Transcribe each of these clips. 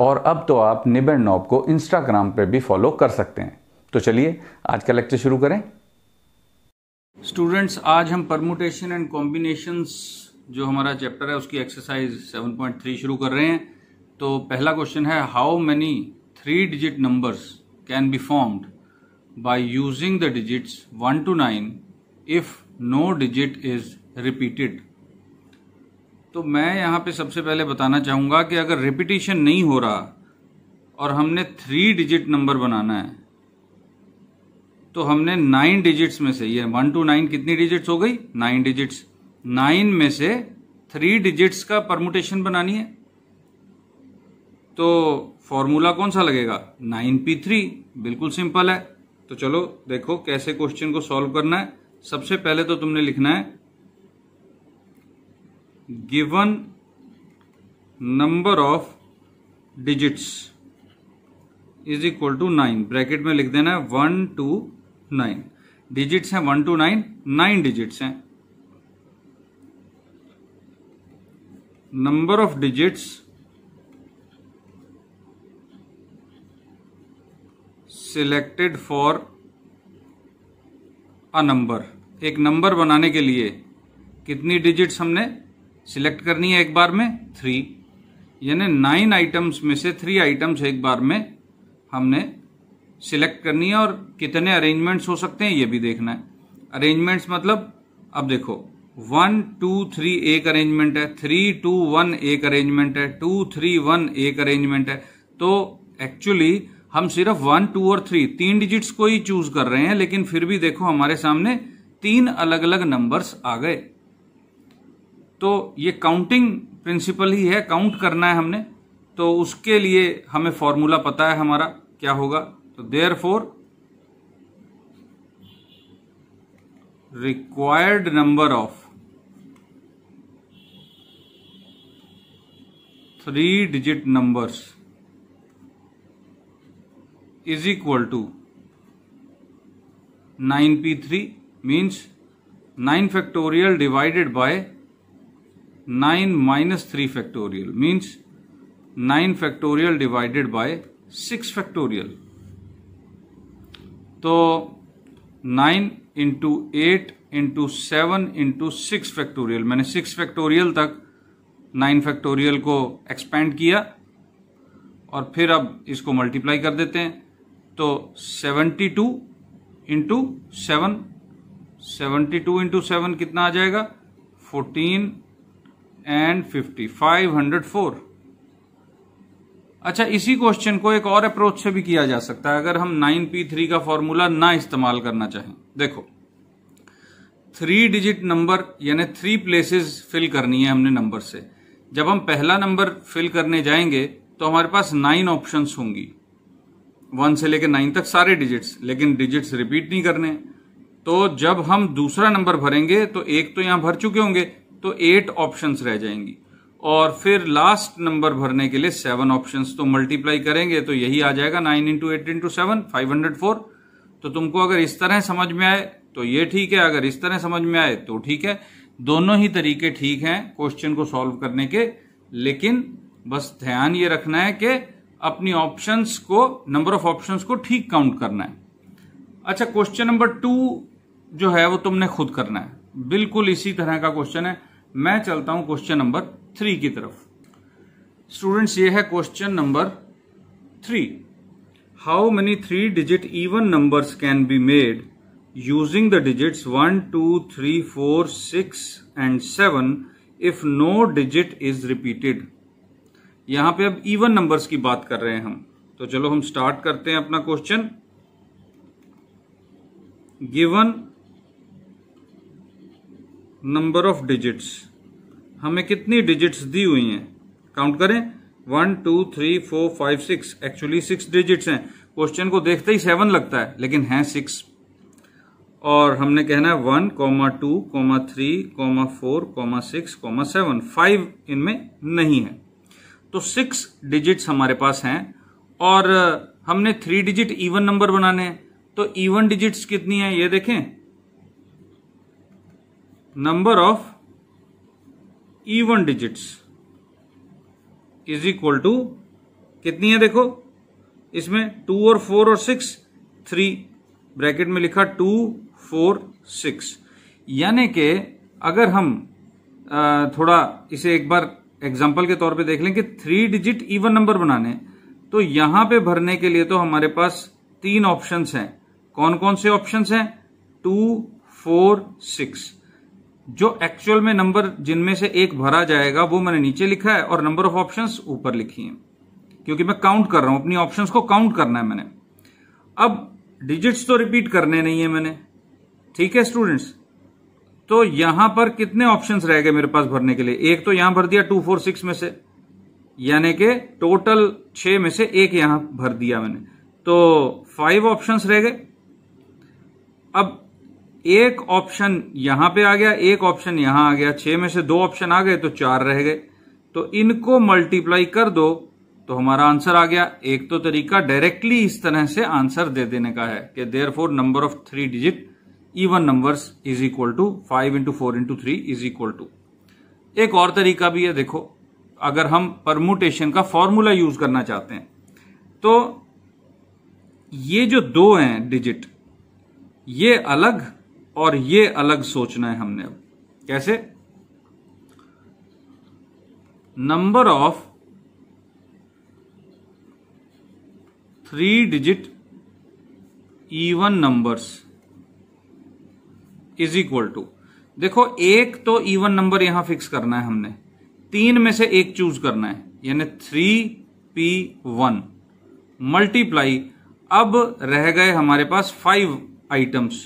और अब तो आप निब नॉब को इंस्टाग्राम पर भी फॉलो कर सकते हैं तो चलिए आज का लेक्चर शुरू करें स्टूडेंट्स आज हम परमुटेशन एंड कॉम्बिनेशंस जो हमारा चैप्टर है उसकी एक्सरसाइज 7.3 शुरू कर रहे हैं तो पहला क्वेश्चन है how many three digit numbers can be formed by using the digits one two nine if no digit is repeated तो मैं यहाँ पे सबसे पहले बताना चाहूँगा कि अगर रिपीटिशन नहीं हो रहा और हमने थ्री डिजिट नंबर बनाना है तो हमने नाइन डिजिट्स में से ये वन टू नाइन कितनी डिजिट्स हो गई नाइन डिजिट्स नाइन में से थ्री डिजिट्स का परमुटेशन बनानी है तो फॉर्मूला कौन सा लगेगा नाइन पी थ्री बिल्कुल सिंपल है तो चलो देखो कैसे क्वेश्चन को सॉल्व करना है सबसे पहले तो तुमने लिखना है given number of digits is equal to nine bracket में लिख देना है वन टू नाइन डिजिट्स हैं one two nine nine digits हैं number of digits selected for a number एक नंबर बनाने के लिए कितनी डिजिट्स हमने सिलेक्ट करनी है एक बार में थ्री यानी नाइन आइटम्स में से थ्री आइटम्स एक बार में हमने सिलेक्ट करनी है और कितने अरेंजमेंट्स हो सकते हैं ये भी देखना है अरेंजमेंट्स मतलब अब देखो वन टू थ्री एक अरेंजमेंट है थ्री टू वन एक अरेंजमेंट है टू थ्री वन एक अरेंजमेंट है तो एक्चुअली हम सिर्फ वन टू और थ्री तीन डिजिट्स को ही चूज कर रहे हैं लेकिन फिर भी देखो हमारे सामने तीन अलग अलग नंबर्स आ गए तो ये काउंटिंग प्रिंसिपल ही है काउंट करना है हमने तो उसके लिए हमें फॉर्मूला पता है हमारा क्या होगा तो therefore required number of three digit numbers is equal to nine P three means nine factorial divided by nine minus three factorial means nine factorial divided by six factorial तो nine into eight into seven into six factorial मैंने six factorial तक nine factorial को expand किया और फिर अब इसको multiply कर देते हैं तो seventy two into seven seventy two into seven कितना आ जाएगा fourteen and fifty five hundred four अच्छा इसी क्वेश्चन को एक और अप्रोच से भी किया जा सकता है अगर हम नाइन पी थ्री का फॉर्मूला ना इस्तेमाल करना चाहें देखो थ्री डिजिट नंबर यानी थ्री प्लेसेस फिल करनी है हमने नंबर से जब हम पहला नंबर फिल करने जाएंगे तो हमारे पास नाइन ऑप्शंस होंगी वन से लेकर नाइन तक सारे डिजिट्स लेकिन डिजिट्स रिपीट नहीं करने तो जब हम दूसरा नंबर भरेंगे तो एक तो यहां भर चुके होंगे तो एट ऑप्शंस रह जाएंगी और फिर लास्ट नंबर भरने के लिए सेवन ऑप्शंस तो मल्टीप्लाई करेंगे तो यही आ जाएगा nine into eight into seven five hundred four तो तुमको अगर इस तरह समझ में आए तो ये ठीक है अगर इस तरह समझ में आए तो ठीक है दोनों ही तरीके ठीक हैं क्वेश्चन को सॉल्व करने के लेकिन बस ध्यान ये रखना है कि अपनी ऑप्शंस को नंबर ऑफ ऑप्शंस को ठीक काउंट करना है अच्छा क्वेश्चन नंबर टू जो है वो तुमने खुद करना है बिल्कुल इसी तरह का क्वेश्चन है मैं चलता हूं क्वेश्चन नंबर थ्री की तरफ स्टूडेंट्स ये है question number three how many three digit even numbers can be made using the digit one two three four six and seven if no digit is repeated यहां पे अब even numbers की बात कर रहे हैं हम तो चलो हम स्टार्ट करते हैं अपना question given number of digits हमें कितनी डिजिट्स दी हुई हैं काउंट करें one two three four five six actually six digits हैं क्वेश्चन को देखते ही सेवन लगता है लेकिन हैं सिक्स और हमने कहना है one comma two comma three comma four comma six comma seven five इनमें नहीं है तो सिक्स डिजिट्स हमारे पास हैं और हमने थ्री डिजिट इवन नंबर बनाने हैं तो इवन डिजिट्स कितनी है ये देखें number of even digits is equal to कितनी है देखो इसमें टू और फोर और सिक्स थ्री ब्रैकेट में लिखा टू फोर सिक्स यानी कि अगर हम थोड़ा इसे एक बार एग्जाम्पल के तौर पे देख लें कि थ्री डिजिट इवन नंबर बनाने तो यहां पे भरने के लिए तो हमारे पास तीन ऑप्शंस हैं कौन कौन से ऑप्शंस हैं टू फोर सिक्स जो एक्चुअल में नंबर जिनमें से एक भरा जाएगा वो मैंने नीचे लिखा है और नंबर ऑफ ऑप्शंस ऊपर लिखी हैं क्योंकि मैं काउंट कर रहा हूं अपनी ऑप्शंस को काउंट करना है मैंने अब डिजिट्स तो रिपीट करने नहीं है मैंने ठीक है स्टूडेंट्स तो यहां पर कितने ऑप्शन रह गए मेरे पास भरने के लिए एक तो यहां भर दिया टू फोर सिक्स में से यानी कि टोटल छ में से एक यहां भर दिया मैंने तो फाइव ऑप्शन रह गए अब एक ऑप्शन यहां पे आ गया एक ऑप्शन यहां आ गया छह में से दो ऑप्शन आ गए तो चार रह गए तो इनको मल्टीप्लाई कर दो तो हमारा आंसर आ गया एक तो तरीका डायरेक्टली इस तरह से आंसर दे देने का है कि there four number of three digit even numbers is equal to five into four into three is equal to एक और तरीका भी है देखो अगर हम परमुटेशन का फॉर्मूला यूज करना चाहते हैं तो ये जो दो हैं डिजिट ये अलग और ये अलग सोचना है हमने अब कैसे number of three digit even numbers is equal to देखो एक तो इवन नंबर यहां फिक्स करना है हमने तीन में से एक चूज करना है यानी थ्री पी वन मल्टीप्लाई अब रह गए हमारे पास फाइव आइटम्स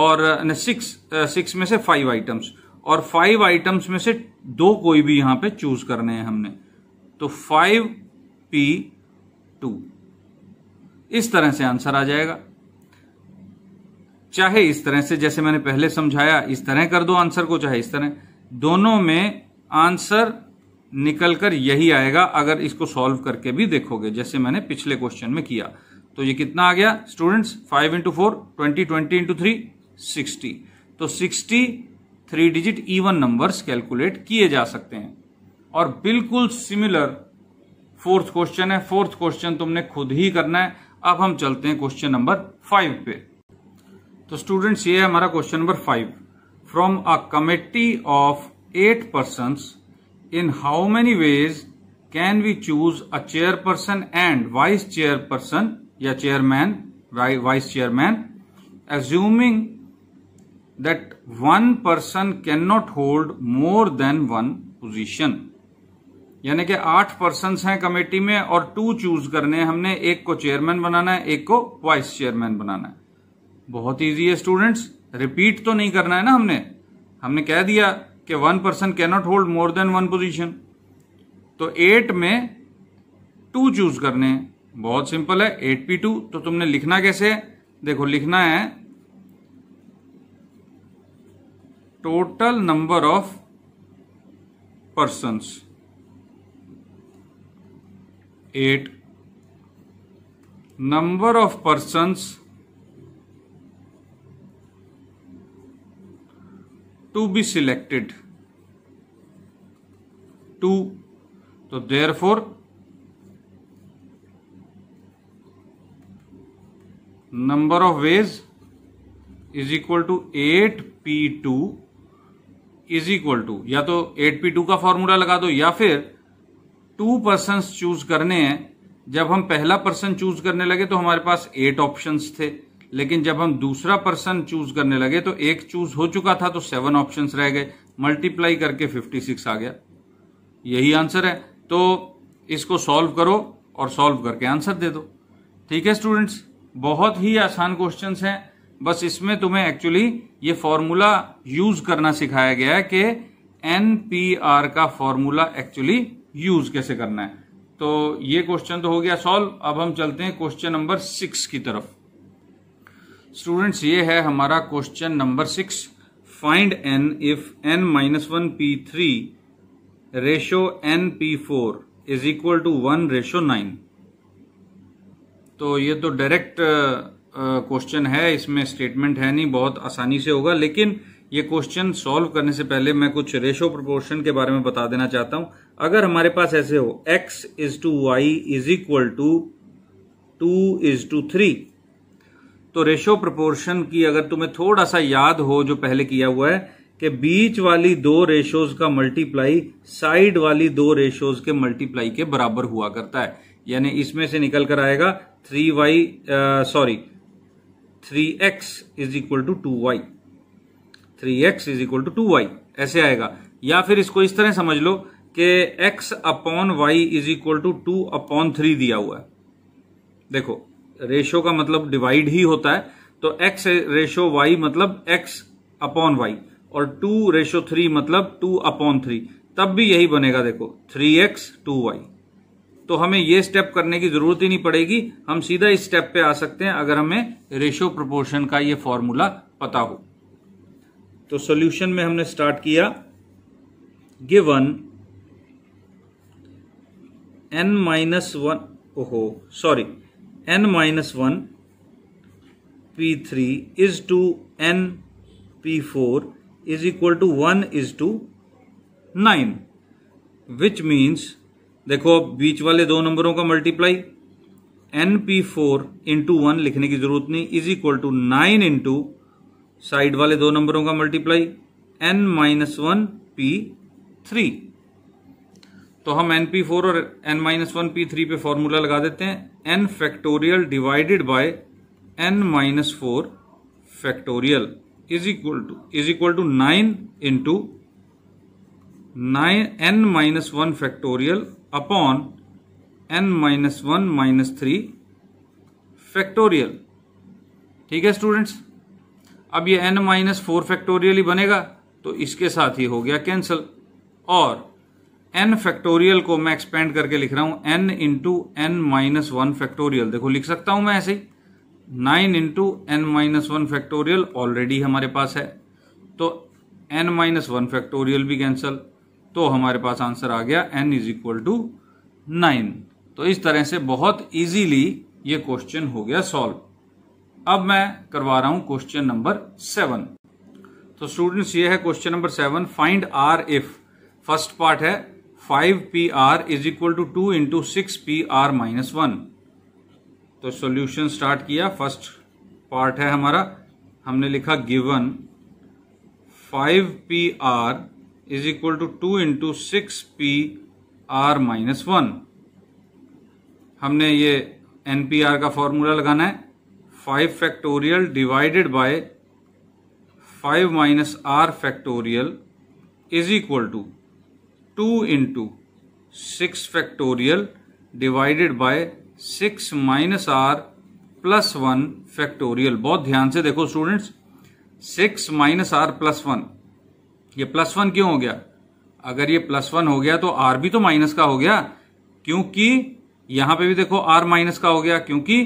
और सिक्स सिक्स में से फाइव आइटम्स और फाइव आइटम्स में से दो कोई भी यहां पे चूज करने हैं हमने तो फाइव पी टू इस तरह से आंसर आ जाएगा चाहे इस तरह से जैसे मैंने पहले समझाया इस तरह कर दो आंसर को चाहे इस तरह दोनों में आंसर निकलकर यही आएगा अगर इसको सॉल्व करके भी देखोगे जैसे मैंने पिछले क्वेश्चन में किया तो ये कितना आ गया students five into four twenty twenty into three sixty तो sixty three digit even numbers calculate किए जा सकते हैं और बिल्कुल सिमिलर फोर्थ क्वेश्चन है फोर्थ क्वेश्चन तुमने खुद ही करना है अब हम चलते हैं क्वेश्चन नंबर फाइव पे तो स्टूडेंट्स ये है हमारा question number five from a committee of eight person in how many ways can we choose a chairperson and vice chairperson या chairman vice chairman assuming that one person cannot hold more than one position यानी कि आठ person हैं committee में और to choose करने हैं हमने एक को चेयरमैन बनाना है एक को वाइस चेयरमैन बनाना है बहुत इजी है स्टूडेंट्स रिपीट तो नहीं करना है ना हमने हमने कह दिया कि one person cannot hold more than one position तो एट में टू चूज करने हैं बहुत सिंपल है एट पी टू तो तुमने लिखना कैसे है देखो लिखना है total number of person eight number of persons to be selected two तो therefore number of ways is equal to eight P two is equal to या तो एट पी टू का फॉर्मूला लगा दो या फिर टू पर्सन चूज करने हैं जब हम पहला पर्सन चूज करने लगे तो हमारे पास एट ऑप्शन थे लेकिन जब हम दूसरा पर्सन चूज करने लगे तो एक चूज हो चुका था तो सेवन ऑप्शन रह गए मल्टीप्लाई करके फिफ्टी सिक्स आ गया यही आंसर है तो इसको सॉल्व करो और सॉल्व करके आंसर दे दो ठीक है स्टूडेंट्स बहुत ही आसान क्वेश्चंस हैं बस इसमें तुम्हें एक्चुअली ये फॉर्मूला यूज करना सिखाया गया है कि एन पी आर का फॉर्मूला एक्चुअली यूज कैसे करना है तो ये क्वेश्चन तो हो गया सॉल्व अब हम चलते हैं क्वेश्चन नंबर सिक्स की तरफ स्टूडेंट्स ये है हमारा question number six find N if N minus one P three ratio N P four is equal to one ratio nine तो ये तो डायरेक्ट क्वेश्चन है इसमें स्टेटमेंट है नहीं बहुत आसानी से होगा लेकिन ये क्वेश्चन सॉल्व करने से पहले मैं कुछ रेशो प्रोपोर्शन के बारे में बता देना चाहता हूं अगर हमारे पास ऐसे हो x is to Y is equal to two is to three तो रेशो प्रोपोर्शन की अगर तुम्हें थोड़ा सा याद हो जो पहले किया हुआ है कि बीच वाली दो रेशोज का मल्टीप्लाई साइड वाली दो रेशोज के मल्टीप्लाई के बराबर हुआ करता है यानी इसमें से निकल कर आएगा three Y sorry three X is equal to two Y three X is equal to two Y ऐसे आएगा या फिर इसको इस तरह समझ लो कि x upon Y is equal to two upon three दिया हुआ है देखो रेशो का मतलब डिवाइड ही होता है तो x रेशो y मतलब x अपॉन वाई और टू रेशो थ्री मतलब टू अपॉन थ्री तब भी यही बनेगा देखो थ्री एक्स टू वाई तो हमें ये स्टेप करने की जरूरत ही नहीं पड़ेगी हम सीधा इस स्टेप पे आ सकते हैं अगर हमें रेशो प्रोपोर्शन का ये फॉर्मूला पता हो तो सॉल्यूशन में हमने स्टार्ट किया गिवन एन माइनस वन ओहो sorry N minus one P three is to N P four is equal to one is to nine which means देखो अब बीच वाले दो नंबरों का multiply N P four into one लिखने की जरूरत नहीं is equal to nine into side वाले दो नंबरों का multiply N minus one P three तो हम एन पी फोर और N minus one P three पे फॉर्मूला लगा देते हैं N factorial divided by N minus four factorial is equal to is equal to nine into nine N minus one factorial upon N minus one minus three factorial ठीक है students अब ये N minus four factorial ही बनेगा तो इसके साथ ही हो गया कैंसिल और एन फैक्टोरियल को मैं एक्सपेंड करके लिख रहा हूं N into N minus one factorial देखो लिख सकता हूं मैं ऐसे ही nine into N minus one factorial already हमारे पास है तो एन माइनस वन फैक्टोरियल भी कैंसिल तो हमारे पास आंसर आ गया N is equal to nine तो इस तरह से बहुत इजीली ये क्वेश्चन हो गया सॉल्व अब मैं करवा रहा हूं क्वेश्चन नंबर सेवन तो स्टूडेंट्स ये है question number seven find R if first part है five P R is equal to two into six P R minus one तो सॉल्यूशन स्टार्ट किया फर्स्ट पार्ट है हमारा हमने लिखा given five P R is equal to two into six P R minus one हमने ये N P R का formula लगाना है five factorial divided by five minus r factorial is equal to two into six factorial divided by six minus r plus one factorial बहुत ध्यान से देखो students six minus r plus one ये plus one क्यों हो गया अगर ये प्लस वन हो गया तो आर भी तो माइनस का हो गया क्योंकि यहां पे भी देखो आर माइनस का हो गया क्योंकि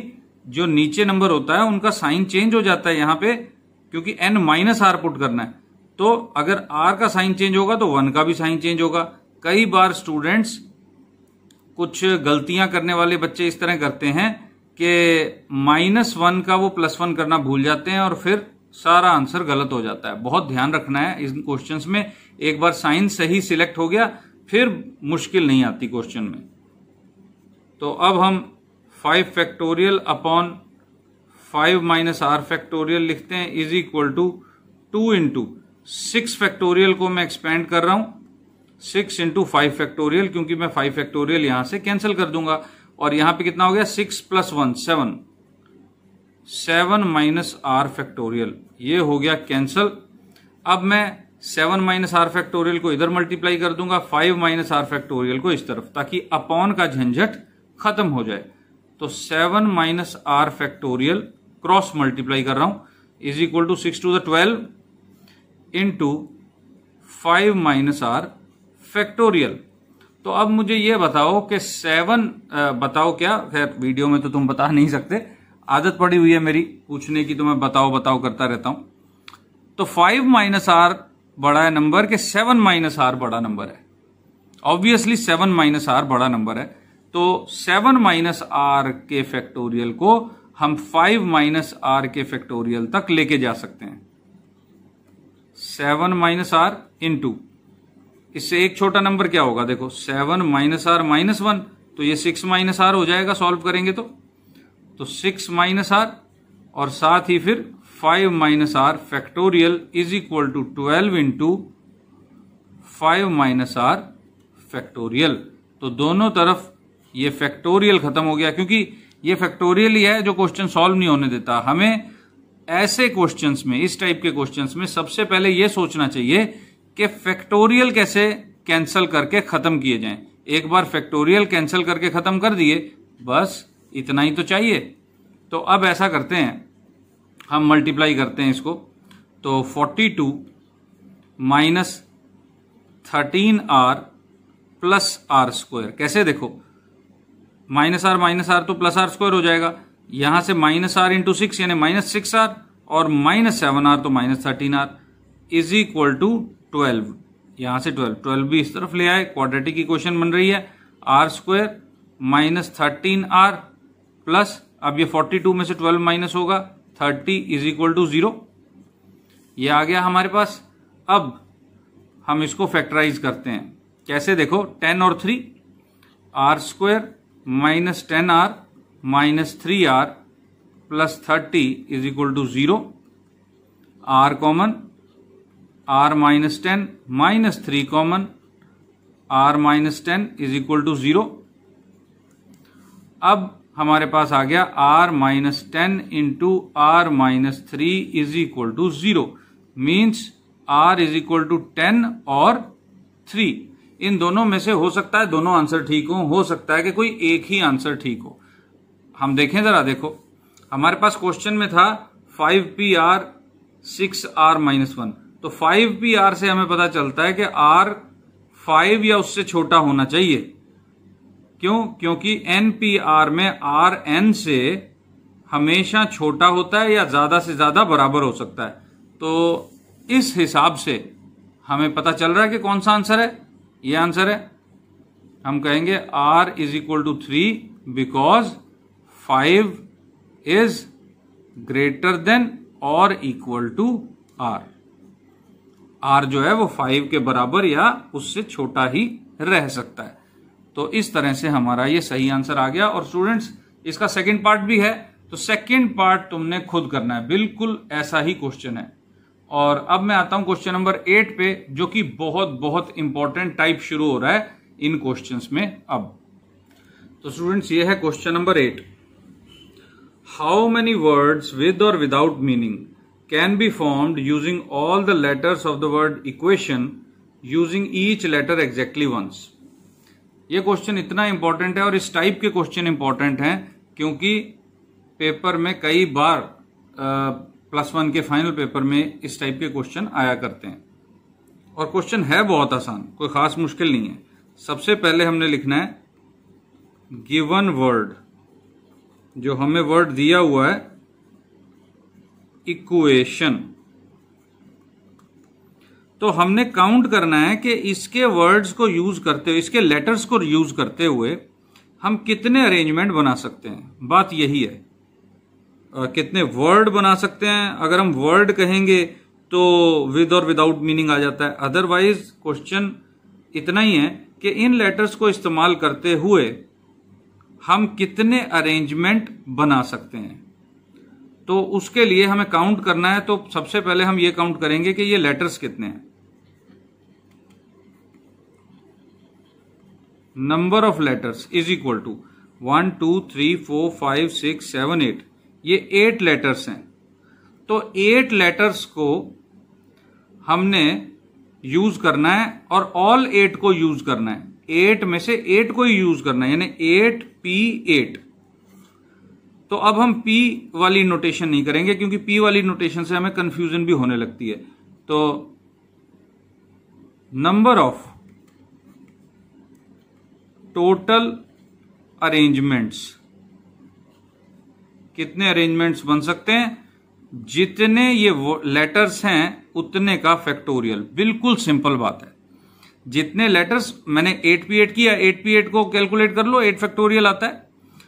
जो नीचे नंबर होता है उनका साइन चेंज हो जाता है यहां पे क्योंकि एन माइनस आर पुट करना है तो अगर आर का साइन चेंज होगा तो वन का भी साइन चेंज होगा कई बार स्टूडेंट्स कुछ गलतियां करने वाले बच्चे इस तरह करते हैं कि माइनस वन का वो प्लस वन करना भूल जाते हैं और फिर सारा आंसर गलत हो जाता है बहुत ध्यान रखना है इन क्वेश्चंस में एक बार साइंस सही सिलेक्ट हो गया फिर मुश्किल नहीं आती क्वेश्चन में तो अब हम five factorial upon five minus r factorial लिखते हैं is equal to two into six factorial को मैं एक्सपेंड कर रहा हूं सिक्स इंटू फाइव फैक्टोरियल क्योंकि मैं फाइव फैक्टोरियल यहां से कैंसिल कर दूंगा और यहां पे कितना हो गया six plus one seven seven minus r factorial ये हो गया कैंसल अब मैं सेवन माइनस आर फैक्टोरियल को इधर मल्टीप्लाई कर दूंगा फाइव माइनस आर फैक्टोरियल को इस तरफ ताकि अपॉन का झंझट खत्म हो जाए तो seven minus r factorial cross multiply कर रहा हूं is equal to six two the twelve into five minus r factorial तो अब मुझे ये बताओ कि सेवन बताओ क्या खैर वीडियो में तो तुम बता नहीं सकते आदत पड़ी हुई है मेरी पूछने की तो मैं बताओ बताओ करता रहता हूं तो फाइव माइनस आर बड़ा है नंबर के सेवन माइनस आर बड़ा नंबर है ऑब्वियसली सेवन माइनस आर बड़ा नंबर है तो सेवन माइनस आर के फैक्टोरियल को हम फाइव माइनस आर के फैक्टोरियल तक लेके जा सकते हैं seven minus r into इससे एक छोटा नंबर क्या होगा देखो seven minus r minus one तो ये सिक्स माइनस आर हो जाएगा सॉल्व करेंगे तो तो सिक्स माइनस आर और साथ ही फिर five minus r factorial is equal to twelve into five minus r factorial तो दोनों तरफ ये फैक्टोरियल खत्म हो गया क्योंकि ये फैक्टोरियल ही है जो क्वेश्चन सॉल्व नहीं होने देता हमें ऐसे क्वेश्चंस में इस टाइप के क्वेश्चंस में सबसे पहले यह सोचना चाहिए कि फैक्टोरियल कैसे कैंसिल करके खत्म किए जाएं एक बार फैक्टोरियल कैंसिल करके खत्म कर दिए बस इतना ही तो चाहिए तो अब ऐसा करते हैं हम मल्टीप्लाई करते हैं इसको तो 42 two minus thirteen r plus r square कैसे देखो माइनस आर माइनस आर तो प्लस आर स्क्वायर हो जाएगा यहां से माइनस आर इंटू सिक्स यानी माइनस सिक्स आर और माइनस सेवन आर तो minus thirteen r is equal to twelve यहां से ट्वेल्व ट्वेल्व भी इस तरफ ले आए क्वाड्रेटिक इक्वेशन बन रही है r square minus thirteen r plus अब ये फोर्टी टू में से ट्वेल्व माइनस होगा thirty is equal to zero ये आ गया हमारे पास अब हम इसको फैक्टराइज करते हैं कैसे देखो टेन और three r square minus ten r minus three r plus thirty is equal to zero r common r minus ten minus three common r minus ten is equal to zero अब हमारे पास आ गया r minus ten into r minus three is equal to zero means r is equal to ten और three इन दोनों में से हो सकता है दोनों आंसर ठीक हो हो सकता है कि कोई एक ही आंसर ठीक हो हम देखें जरा देखो हमारे पास क्वेश्चन में था five P r six r minus one तो फाइव पी आर से हमें पता चलता है कि आर फाइव या उससे छोटा होना चाहिए क्यों क्योंकि एनपीआर में आर एन से हमेशा छोटा होता है या ज्यादा से ज्यादा बराबर हो सकता है तो इस हिसाब से हमें पता चल रहा है कि कौन सा आंसर है ये आंसर है हम कहेंगे r is equal to three because five is greater than or equal to r r जो है वो फाइव के बराबर या उससे छोटा ही रह सकता है तो इस तरह से हमारा ये सही आंसर आ गया और स्टूडेंट्स इसका सेकेंड पार्ट भी है तो सेकेंड पार्ट तुमने खुद करना है बिल्कुल ऐसा ही क्वेश्चन है और अब मैं आता हूं क्वेश्चन नंबर एट पे जो कि बहुत बहुत इंपॉर्टेंट टाइप शुरू हो रहा है इन क्वेश्चन में अब तो स्टूडेंट्स ये है question number eight how many words with or without meaning can be formed using all the letters of the word equation using each letter exactly once ये क्वेश्चन इतना इंपॉर्टेंट है और इस टाइप के क्वेश्चन इंपॉर्टेंट हैं क्योंकि paper में कई बार प्लस वन के फाइनल पेपर में इस टाइप के क्वेश्चन आया करते हैं और क्वेश्चन है बहुत आसान कोई खास मुश्किल नहीं है सबसे पहले हमने लिखना है गिवन वर्ड जो हमें वर्ड दिया हुआ है इक्वेशन तो हमने काउंट करना है कि इसके वर्ड्स को यूज करते हुए इसके लेटर्स को यूज करते हुए हम कितने अरेंजमेंट बना सकते हैं बात यही है आ, कितने वर्ड बना सकते हैं अगर हम वर्ड कहेंगे तो विद और विदाउट मीनिंग आ जाता है अदरवाइज क्वेश्चन इतना ही है कि इन लेटर्स को इस्तेमाल करते हुए हम कितने अरेंजमेंट बना सकते हैं तो उसके लिए हमें काउंट करना है तो सबसे पहले हम ये काउंट करेंगे कि ये लेटर्स कितने हैं number of letters is equal to one two three four five six seven eight ये एट लेटर्स हैं तो एट लेटर्स को हमने यूज करना है और ऑल एट को यूज करना है एट में से एट को ही यूज करना है यानी एट पी एट तो अब हम पी वाली नोटेशन नहीं करेंगे क्योंकि पी वाली नोटेशन से हमें कंफ्यूजन भी होने लगती है तो नंबर ऑफ टोटल अरेंजमेंट्स कितने अरेंजमेंट्स बन सकते हैं जितने ये लेटर्स हैं उतने का फैक्टोरियल बिल्कुल सिंपल बात है जितने लेटर्स मैंने एट पी एट किया एट पी एट को कैलकुलेट कर लो एट फैक्टोरियल आता है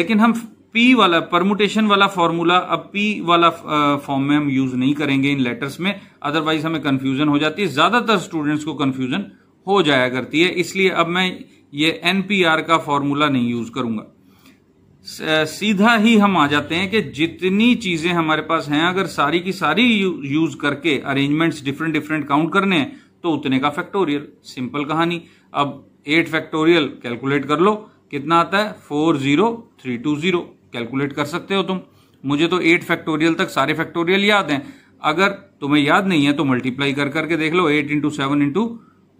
लेकिन हम पी वाला परमुटेशन वाला फॉर्मूला अब पी वाला फॉर्म में हम यूज नहीं करेंगे इन लेटर्स में अदरवाइज हमें कंफ्यूजन हो जाती है ज्यादातर स्टूडेंट्स को कंफ्यूजन हो जाया करती है इसलिए अब मैं ये एनपीआर का फॉर्मूला नहीं यूज करूंगा सीधा ही हम आ जाते हैं कि जितनी चीजें हमारे पास हैं अगर सारी की सारी यूज करके अरेंजमेंट्स डिफरेंट डिफरेंट काउंट करने हैं तो उतने का फैक्टोरियल सिंपल कहानी अब एट फैक्टोरियल कैलकुलेट कर लो कितना आता है four zero three two zero calculate कर सकते हो तुम मुझे तो एट फैक्टोरियल तक सारे फैक्टोरियल याद हैं अगर तुम्हें याद नहीं है तो मल्टीप्लाई कर करके देख लो eight into seven into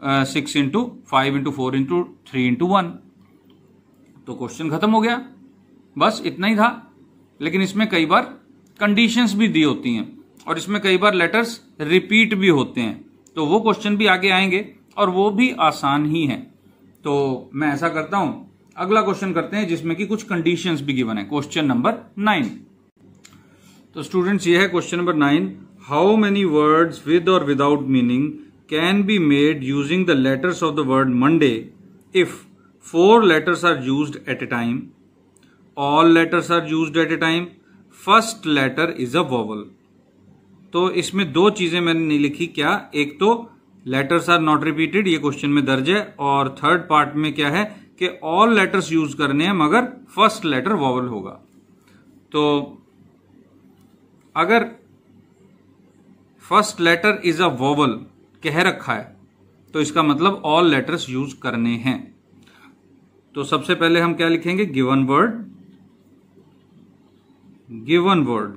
six into five into four into three into one तो क्वेश्चन खत्म हो गया बस इतना ही था लेकिन इसमें कई बार कंडीशंस भी दी होती हैं और इसमें कई बार लेटर्स रिपीट भी होते हैं तो वो क्वेश्चन भी आगे आएंगे और वो भी आसान ही है तो मैं ऐसा करता हूं अगला क्वेश्चन करते हैं जिसमें कि कुछ कंडीशन भी गिवन है क्वेश्चन नंबर नाइन तो स्टूडेंट्स ये है question number nine how many words with or without meaning can be made using the letters of the word Monday if four letters are use at a time all letters are use at a time first letter is a vowel तो इसमें दो चीजें मैंने नहीं लिखी क्या एक तो लेटर्स आर नॉट रिपीटेड ये क्वेश्चन में दर्ज है और थर्ड पार्ट में क्या है कि ऑल लेटर्स यूज करने हैं मगर फर्स्ट लेटर वॉवल होगा तो अगर first letter is a vowel कह रखा है तो इसका मतलब ऑल लेटर्स यूज करने हैं तो सबसे पहले हम क्या लिखेंगे given word given word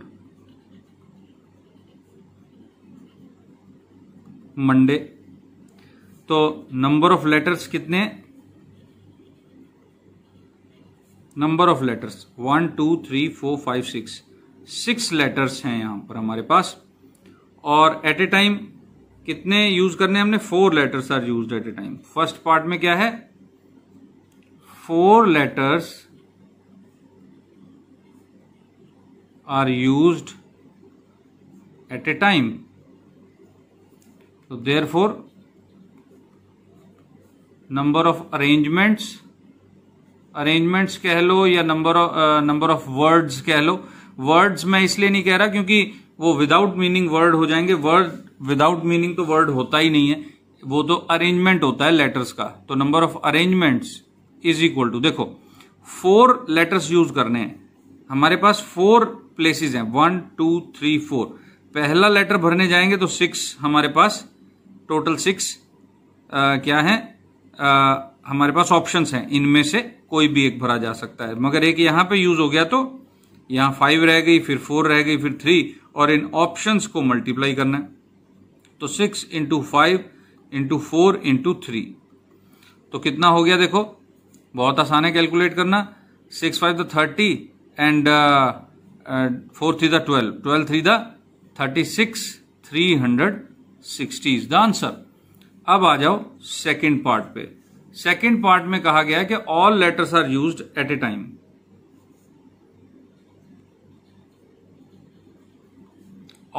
Monday तो नंबर ऑफ लेटर्स कितने number of letters one two three four five six six letters हैं यहां पर हमारे पास और एट ए टाइम कितने यूज करने हमने four letters are use at a time first part में क्या है four letters are use at a time तो there four number of arrangements arrangements कह लो या नंबर नंबर ऑफ वर्ड्स कह लो वर्ड्स मैं इसलिए नहीं कह रहा क्योंकि वो विदाउट मीनिंग वर्ड हो जाएंगे वर्ड विदाउट मीनिंग तो वर्ड होता ही नहीं है वो तो अरेंजमेंट होता है लेटर्स का तो number of arrangements is equal to देखो फोर लेटर्स यूज करने हैं हमारे पास फोर प्लेसेस हैं वन टू थ्री फोर पहला लेटर भरने जाएंगे तो सिक्स हमारे पास टोटल सिक्स क्या है आ, हमारे पास ऑप्शंस हैं इनमें से कोई भी एक भरा जा सकता है मगर एक यहां पे यूज हो गया तो यहां फाइव रह गई फिर फोर रह गई फिर थ्री और इन ऑप्शंस को मल्टीप्लाई करना है तो six into five into four into three तो कितना हो गया देखो बहुत आसान है कैलकुलेट करना six five the thirty and four three the twelve twelve three the thirty six three hundred sixty is the answer अब आ जाओ सेकेंड पार्ट पे सेकेंड पार्ट में कहा गया है कि all letters are use at a time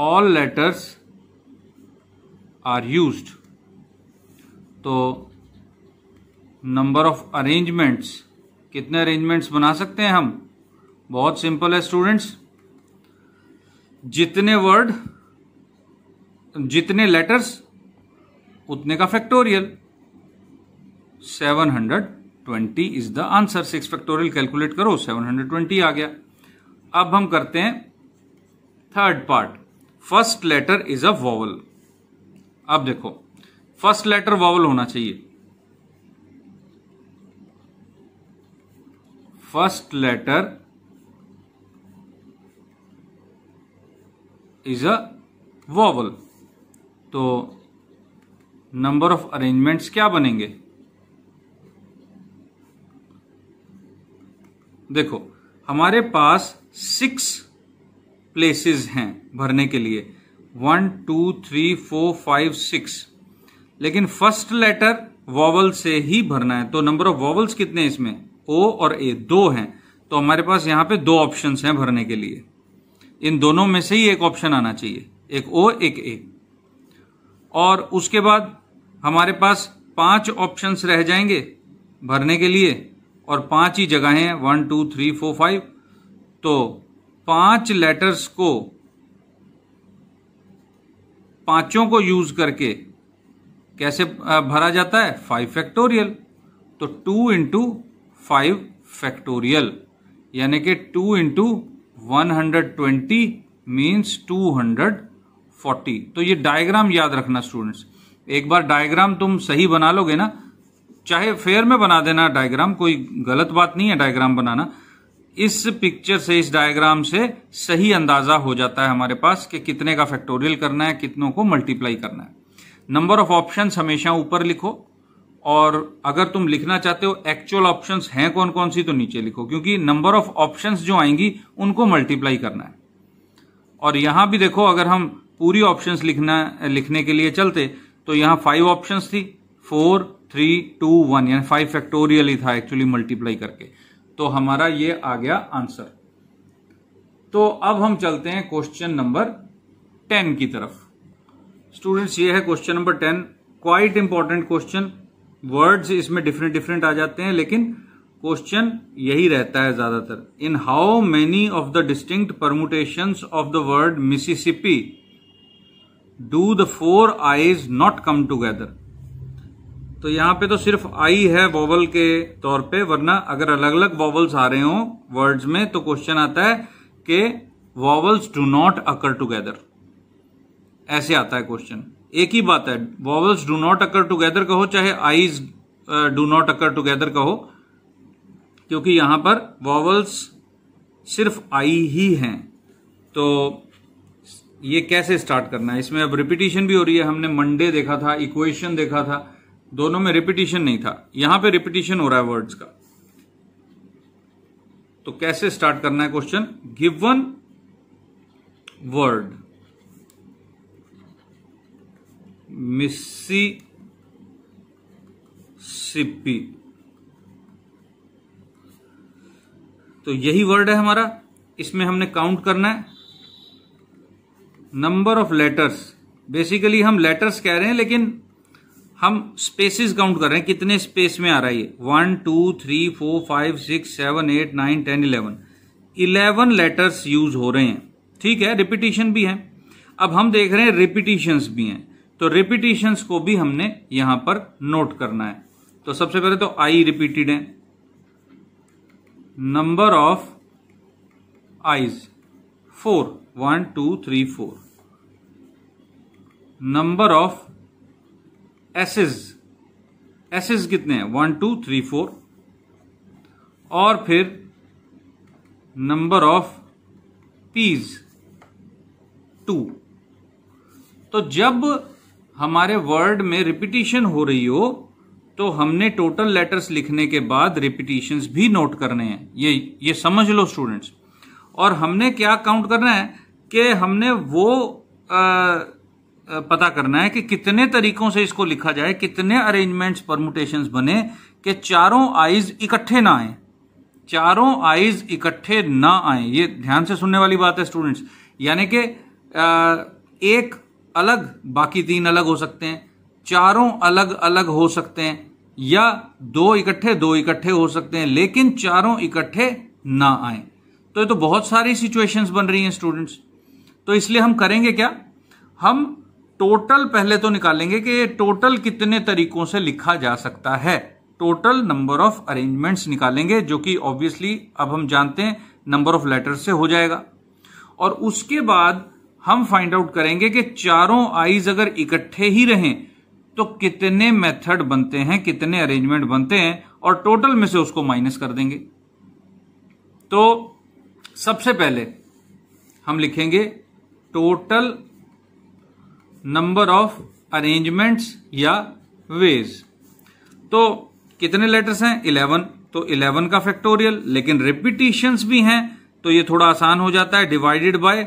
all letters are use तो नंबर ऑफ अरेंजमेंट्स कितने अरेंजमेंट्स बना सकते हैं हम बहुत सिंपल है स्टूडेंट्स जितने वर्ड जितने लेटर्स उतने का factorial 720 is the answer six factorial calculate करो 720 आ गया अब हम करते हैं third part first letter is a vowel अब देखो फर्स्ट लेटर वॉवल होना चाहिए first letter is a vowel तो नंबर ऑफ अरेंजमेंट्स क्या बनेंगे देखो हमारे पास सिक्स प्लेसेस हैं भरने के लिए one two three four five six लेकिन फर्स्ट लेटर वॉवल से ही भरना है तो नंबर ऑफ वॉवल्स कितने हैं इसमें ओ और ए दो हैं तो हमारे पास यहां पे दो ऑप्शन हैं भरने के लिए इन दोनों में से ही एक ऑप्शन आना चाहिए एक ओ एक ए और उसके बाद हमारे पास पांच ऑप्शन रह जाएंगे भरने के लिए और पांच ही जगहें हैं one two three four five तो पांच लेटर्स को पांचों को यूज करके कैसे भरा जाता है फाइव फैक्टोरियल तो टू इंटू फाइव फैक्टोरियल यानी कि two into one hundred twenty means two hundred forty तो ये डायग्राम याद रखना स्टूडेंट्स एक बार डायग्राम तुम सही बना लोगे ना चाहे फेयर में बना देना डायग्राम कोई गलत बात नहीं है डायग्राम बनाना इस पिक्चर से इस डायग्राम से सही अंदाजा हो जाता है हमारे पास कि कितने का फैक्टोरियल करना है कितनों को मल्टीप्लाई करना है नंबर ऑफ ऑप्शन हमेशा ऊपर लिखो और अगर तुम लिखना चाहते हो एक्चुअल ऑप्शंस हैं कौन कौन सी तो नीचे लिखो क्योंकि नंबर ऑफ ऑप्शंस जो आएंगी उनको मल्टीप्लाई करना है और यहां भी देखो अगर हम पूरी ऑप्शन लिखना लिखने के लिए चलते तो यहां फाइव ऑप्शन थी फोर थ्री टू वन यानी फाइव फैक्टोरियल ही था एक्चुअली मल्टीप्लाई करके तो हमारा ये आ गया आंसर तो अब हम चलते हैं क्वेश्चन नंबर टेन की तरफ स्टूडेंट्स ये है question number ten quite important question words इसमें डिफरेंट डिफरेंट आ जाते हैं लेकिन क्वेश्चन यही रहता है ज्यादातर in how many of the distinct permutation of the word Mississippi do the four I's not come together तो यहाँ पे तो सिर्फ आई है वॉवल के तौर पे वरना अगर अलग अलग वॉवल्स आ रहे हो वर्ड्स में तो क्वेश्चन आता है कि vowels do not occur together ऐसे आता है क्वेश्चन एक ही बात है vowels do not occur together कहो चाहे I's do not occur together कहो क्योंकि यहां पर वॉवल्स सिर्फ आई ही हैं तो ये कैसे स्टार्ट करना है इसमें अब रिपीटिशन भी हो रही है हमने मंडे देखा था इक्वेशन देखा था दोनों में रिपीटिशन नहीं था यहां पे रिपीटिशन हो रहा है वर्ड्स का तो कैसे स्टार्ट करना है question given word Mississippi तो यही वर्ड है हमारा इसमें हमने काउंट करना है नंबर ऑफ लेटर्स बेसिकली हम लेटर्स कह रहे हैं लेकिन हम स्पेसेस काउंट कर रहे हैं कितने स्पेस में आ रहा है ये one two three four five six seven eight nine ten eleven eleven letters use हो रहे हैं ठीक है रिपीटिशन भी है अब हम देख रहे हैं रिपीटिशंस भी हैं तो रिपीटिशंस को भी हमने यहां पर नोट करना है तो सबसे पहले तो आई रिपीटेड है number of I's four one two three four number of S's S's कितने हैं वन टू थ्री फोर और फिर नंबर ऑफ पीज टू तो जब हमारे वर्ड में रिपीटिशन हो रही हो तो हमने टोटल लेटर्स लिखने के बाद रिपीटिशन भी नोट करने हैं ये ये समझ लो स्टूडेंट्स और हमने क्या काउंट करना है कि हमने वो आ, पता करना है कि कितने तरीकों से इसको लिखा जाए कितने अरेंजमेंट्स परमुटेशंस बने कि चारों आईज इकट्ठे ना आए चारों आईज इकट्ठे ना आए ये ध्यान से सुनने वाली बात है स्टूडेंट्स यानी कि एक अलग बाकी तीन अलग हो सकते हैं चारों अलग अलग हो सकते हैं या दो इकट्ठे दो इकट्ठे हो सकते हैं लेकिन चारों इकट्ठे ना आए तो ये तो बहुत सारी सिचुएशंस बन रही हैं स्टूडेंट्स तो इसलिए हम करेंगे क्या हम टोटल पहले तो निकालेंगे कि टोटल कितने तरीकों से लिखा जा सकता है टोटल नंबर ऑफ अरेंजमेंट्स निकालेंगे जो कि ऑब्वियसली अब हम जानते हैं नंबर ऑफ लेटर से हो जाएगा और उसके बाद हम फाइंड आउट करेंगे कि चारों आईज अगर इकट्ठे ही रहें तो कितने मेथड बनते हैं कितने अरेंजमेंट बनते हैं और टोटल में से उसको माइनस कर देंगे तो सबसे पहले हम लिखेंगे टोटल नंबर ऑफ अरेंजमेंट्स या वेज तो कितने लेटर्स हैं इलेवन तो इलेवन का फैक्टोरियल लेकिन रिपीटिशंस भी हैं तो ये थोड़ा आसान हो जाता है divided by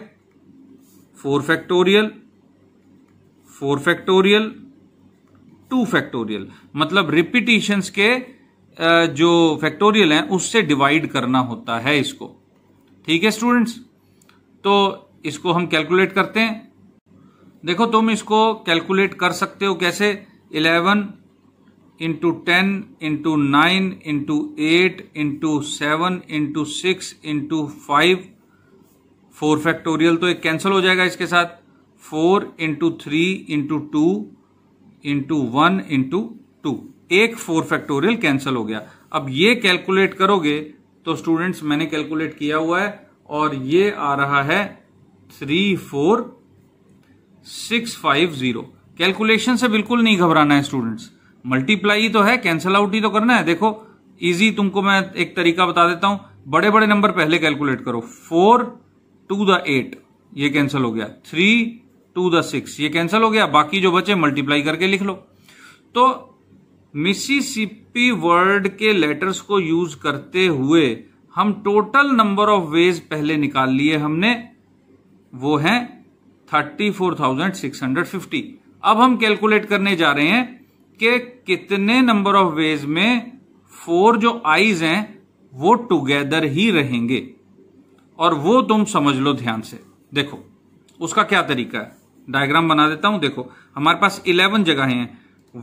four factorial four factorial two factorial मतलब रिपीटिशंस के जो फैक्टोरियल हैं उससे डिवाइड करना होता है इसको ठीक है स्टूडेंट्स तो इसको हम कैलकुलेट करते हैं देखो तुम इसको कैलकुलेट कर सकते हो कैसे eleven into ten into nine into eight into seven into six into five four factorial तो एक कैंसिल हो जाएगा इसके साथ four into three into two into one into two एक फोर फैक्टोरियल कैंसिल हो गया अब ये कैलकुलेट करोगे तो स्टूडेंट्स मैंने कैलकुलेट किया हुआ है और ये आ रहा है three four six five zero calculation से बिल्कुल नहीं घबराना है स्टूडेंट्स मल्टीप्लाई ही तो है कैंसल आउट ही तो करना है देखो इजी तुमको मैं एक तरीका बता देता हूं बड़े बड़े नंबर पहले कैलकुलेट करो फोर टू द एट ये कैंसिल हो गया थ्री टू द सिक्स ये कैंसिल हो गया बाकी जो बचे मल्टीप्लाई करके लिख लो तो मिसिसिपी वर्ड के लेटर्स को यूज करते हुए हम टोटल नंबर ऑफ वेज पहले निकाल लिए हमने वो हैं thirty four thousand six hundred fifty अब हम कैलकुलेट करने जा रहे हैं कि कितने नंबर ऑफ वेज में फोर जो आईज हैं वो टुगेदर ही रहेंगे और वो तुम समझ लो ध्यान से देखो उसका क्या तरीका है डायग्राम बना देता हूं देखो हमारे पास इलेवन जगहें हैं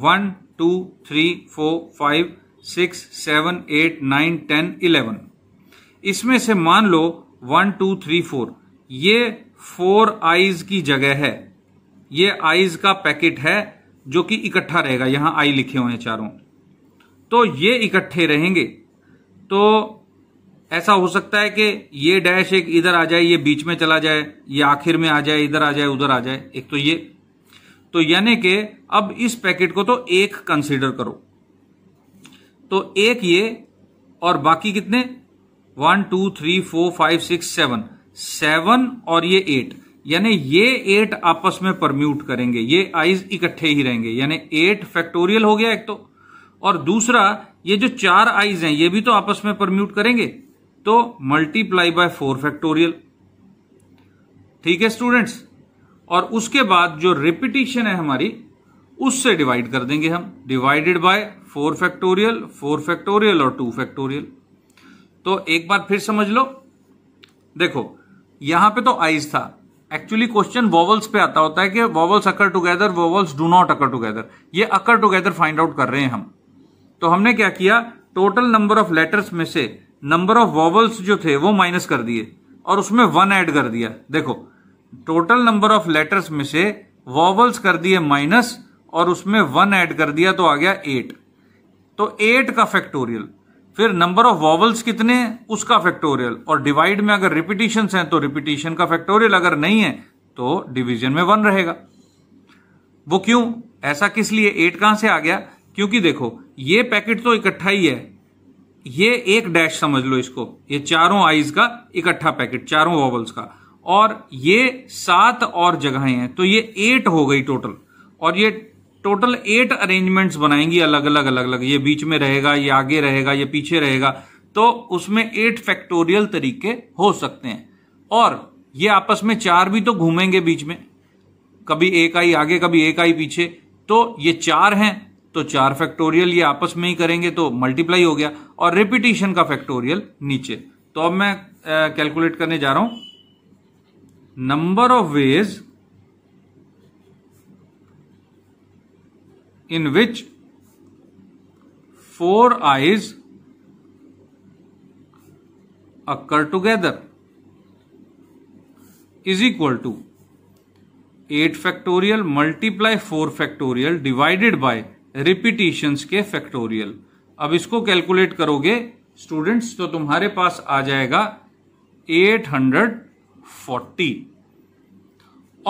one two three four five six seven eight nine ten eleven इसमें से मान लो वन टू थ्री फोर ये फोर आईज की जगह है ये आईज का पैकेट है जो कि इकट्ठा रहेगा यहां आई लिखे हुए हैं चारों तो ये इकट्ठे रहेंगे तो ऐसा हो सकता है कि ये डैश एक इधर आ जाए ये बीच में चला जाए ये आखिर में आ जाए इधर आ जाए उधर आ जाए एक तो ये तो यानी कि अब इस पैकेट को तो एक कंसीडर करो तो एक ये और बाकी कितने one two three four five six seven seven और ये एट यानी ये एट आपस में परम्यूट करेंगे ये आइज इकट्ठे ही रहेंगे यानी एट फैक्टोरियल हो गया एक तो और दूसरा ये जो चार आइज हैं ये भी तो आपस में परम्यूट करेंगे तो मल्टीप्लाई बाय फोर फैक्टोरियल ठीक है स्टूडेंट्स और उसके बाद जो रिपीटिशन है हमारी उससे डिवाइड कर देंगे हम divided by four factorial four factorial और टू फैक्टोरियल तो एक बार फिर समझ लो देखो यहां पे तो आइज था एक्चुअली क्वेश्चन वोवल्स पे आता होता है कि vowels occur together vowels do not occur together ये अकर टुगेदर फाइंड आउट कर रहे हैं हम तो हमने क्या किया टोटल नंबर ऑफ लेटर्स में से नंबर ऑफ वॉवल्स जो थे वो माइनस कर दिए और उसमें वन ऐड कर दिया देखो टोटल नंबर ऑफ लेटर्स में से वॉवल्स कर दिए माइनस और उसमें वन ऐड कर दिया तो आ गया एट तो एट का फैक्टोरियल फिर नंबर ऑफ वॉवल्स कितने उसका फैक्टोरियल और डिवाइड में अगर रिपीटिशन हैं तो रिपीटिशन का फैक्टोरियल अगर नहीं है तो डिवीजन में वन रहेगा वो क्यों ऐसा किस लिए एट कहां से आ गया क्योंकि देखो ये पैकेट तो इकट्ठा ही है ये एक डैश समझ लो इसको ये चारों आईज का इकट्ठा पैकेट चारों वॉवल्स का और ये सात और जगहें हैं तो ये एट हो गई टोटल और ये टोटल एट अरेंजमेंट्स बनाएंगी अलग अलग अलग अलग ये बीच में रहेगा ये आगे रहेगा ये पीछे रहेगा तो उसमें एट फैक्टोरियल तरीके हो सकते हैं और ये आपस में चार भी तो घूमेंगे बीच में कभी एक आई आगे कभी एक आई पीछे तो ये चार हैं तो चार फैक्टोरियल ये आपस में ही करेंगे तो मल्टीप्लाई हो गया और रिपीटिशन का फैक्टोरियल नीचे तो अब मैं कैलकुलेट करने जा रहा हूं number of ways in which four eyes occur together is equal to 8 factorial multiply 4 factorial divided by repetitions के factorial अब इसको calculate करोगे students तो तुम्हारे पास आ जाएगा 840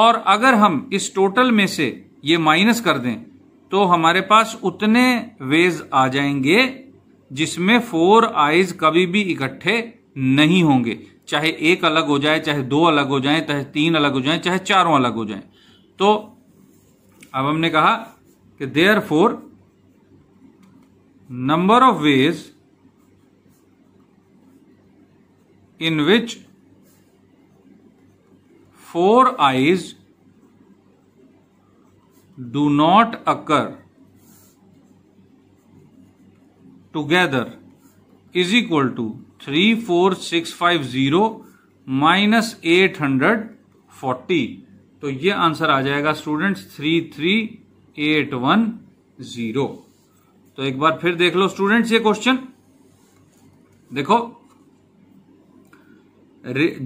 और अगर हम इस total में से ये minus कर दें तो हमारे पास उतने वेज आ जाएंगे जिसमें फोर आईज कभी भी इकट्ठे नहीं होंगे चाहे एक अलग हो जाए चाहे दो अलग हो जाए चाहे तीन अलग हो जाए चाहे चारों अलग हो जाए तो अब हमने कहा कि there four number of ways in which four I's do not occur together is equal to three four six five zero minus eight hundred forty तो ये आंसर आ जाएगा student three three eight one zero तो एक बार फिर देख लो students ये question देखो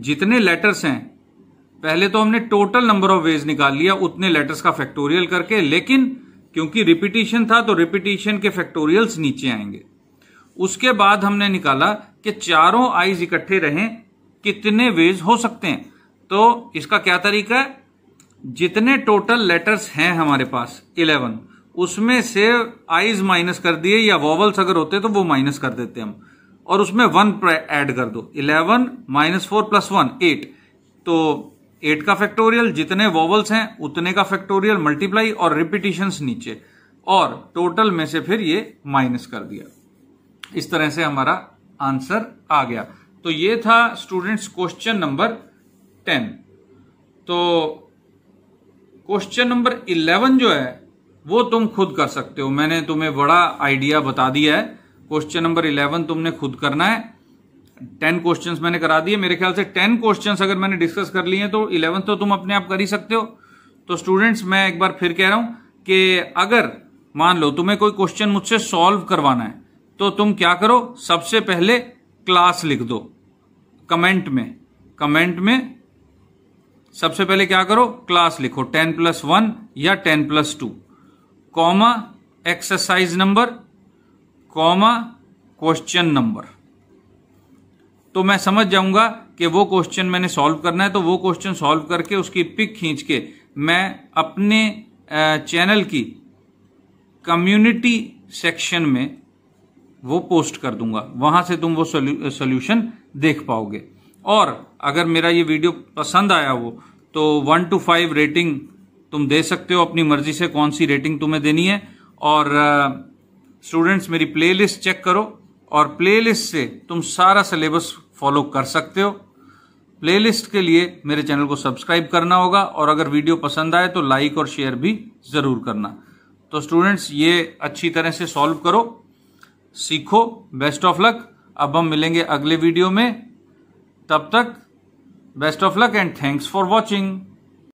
जितने लेटर्स हैं पहले तो हमने टोटल नंबर ऑफ वेज निकाल लिया उतने लेटर्स का फैक्टोरियल करके लेकिन क्योंकि रिपीटिशन था तो रिपीटिशन के फैक्टोरियल्स नीचे आएंगे उसके बाद हमने निकाला कि चारों आईज इकट्ठे रहें कितने वेज हो सकते हैं तो इसका क्या तरीका है जितने टोटल लेटर्स हैं हमारे पास इलेवन उसमें से आईज माइनस कर दिए या वॉवल्स अगर होते तो वो माइनस कर देते हम और उसमें वन ऐड कर दो eleven minus four plus one eight तो एट का फैक्टोरियल जितने वॉवल्स हैं उतने का फैक्टोरियल मल्टीप्लाई और रिपीटिशन नीचे और टोटल में से फिर ये माइनस कर दिया इस तरह से हमारा आंसर आ गया तो ये था स्टूडेंट्स क्वेश्चन नंबर टेन तो क्वेश्चन नंबर इलेवन जो है वो तुम खुद कर सकते हो मैंने तुम्हें बड़ा आइडिया बता दिया है क्वेश्चन नंबर इलेवन तुमने खुद करना है टेन क्वेश्चन मैंने करा दिए मेरे ख्याल से टेन क्वेश्चन अगर मैंने डिस्कस कर लिए तो इलेवंथ तो तुम अपने आप कर ही सकते हो तो स्टूडेंट्स मैं एक बार फिर कह रहा हूं कि अगर मान लो तुम्हें कोई क्वेश्चन मुझसे सॉल्व करवाना है तो तुम क्या करो सबसे पहले क्लास लिख दो कमेंट में कमेंट में सबसे पहले क्या करो क्लास लिखो टेन प्लस वन या ten plus two comma exercise number comma question number तो मैं समझ जाऊंगा कि वो क्वेश्चन मैंने सॉल्व करना है तो वो क्वेश्चन सॉल्व करके उसकी पिक खींच के मैं अपने चैनल की कम्युनिटी सेक्शन में वो पोस्ट कर दूंगा वहां से तुम वो सोल्यूशन देख पाओगे और अगर मेरा ये वीडियो पसंद आया हो तो वन टू फाइव रेटिंग तुम दे सकते हो अपनी मर्जी से कौन सी रेटिंग तुम्हें देनी है और स्टूडेंट्स मेरी प्लेलिस्ट चेक करो और प्लेलिस्ट से तुम सारा सिलेबस फॉलो कर सकते हो प्लेलिस्ट के लिए मेरे चैनल को सब्सक्राइब करना होगा और अगर वीडियो पसंद आए तो लाइक और शेयर भी जरूर करना तो स्टूडेंट्स ये अच्छी तरह से सॉल्व करो सीखो बेस्ट ऑफ लक अब हम मिलेंगे अगले वीडियो में तब तक best of luck and thanks for watching